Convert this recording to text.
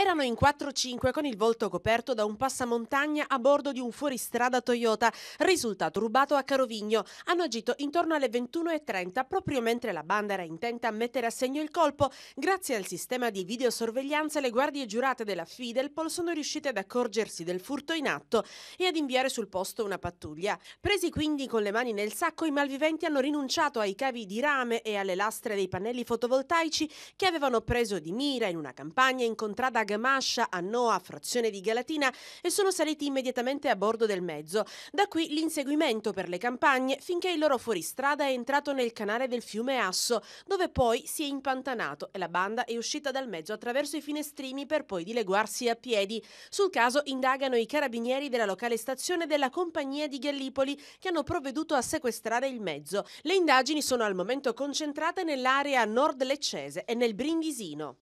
Erano in 4-5 con il volto coperto da un passamontagna a bordo di un fuoristrada Toyota, risultato rubato a Carovigno. Hanno agito intorno alle 21.30 proprio mentre la banda era intenta a mettere a segno il colpo. Grazie al sistema di videosorveglianza le guardie giurate della Fidelpol sono riuscite ad accorgersi del furto in atto e ad inviare sul posto una pattuglia. Presi quindi con le mani nel sacco, i malviventi hanno rinunciato ai cavi di rame e alle lastre dei pannelli fotovoltaici che avevano preso di mira in una campagna incontrata a Mascia a Noa, frazione di Galatina, e sono saliti immediatamente a bordo del mezzo. Da qui l'inseguimento per le campagne finché il loro fuoristrada è entrato nel canale del fiume Asso, dove poi si è impantanato e la banda è uscita dal mezzo attraverso i finestrini per poi dileguarsi a piedi. Sul caso indagano i carabinieri della locale stazione della compagnia di Gallipoli che hanno provveduto a sequestrare il mezzo. Le indagini sono al momento concentrate nell'area nord leccese e nel Brindisino.